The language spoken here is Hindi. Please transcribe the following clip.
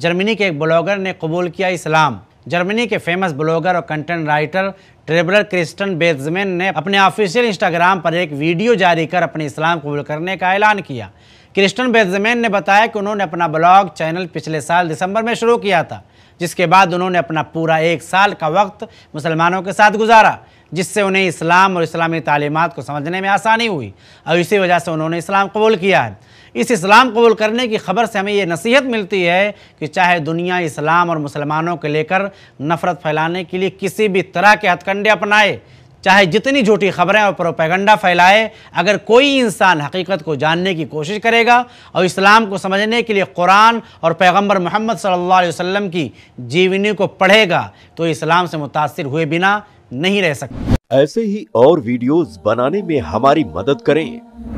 जर्मनी के एक ब्लॉगर ने कबूल किया इस्लाम जर्मनी के फेमस ब्लॉगर और content writer traveller Kristen Bezman ने अपने ऑफिशियल इंस्टाग्राम पर एक वीडियो जारी कर अपने इस्लाम कबूल करने का ऐलान किया क्रिस्टन बेजमैन ने बताया कि उन्होंने अपना ब्लॉग चैनल पिछले साल दिसंबर में शुरू किया था जिसके बाद उन्होंने अपना पूरा एक साल का वक्त मुसलमानों के साथ गुजारा जिससे उन्हें इस्लाम और इस्लामी तालीमत को समझने में आसानी हुई और इसी वजह से उन्होंने इस्लाम कबूल किया है इस इस्लाम कबूल करने की खबर से हमें यह नसीहत मिलती है कि चाहे दुनिया इस्लाम और मुसलमानों को लेकर नफ़रत फैलाने के लिए किसी भी तरह के हथकंडे अपनाए चाहे जितनी झूठी खबरें और प्रोपेगंडा फैलाए अगर कोई इंसान हकीकत को जानने की कोशिश करेगा और इस्लाम को समझने के लिए कुरान और पैगंबर मोहम्मद सल्लल्लाहु अलैहि वसल्लम की जीवनी को पढ़ेगा तो इस्लाम से मुतासर हुए बिना नहीं रह सकते ऐसे ही और वीडियोस बनाने में हमारी मदद करें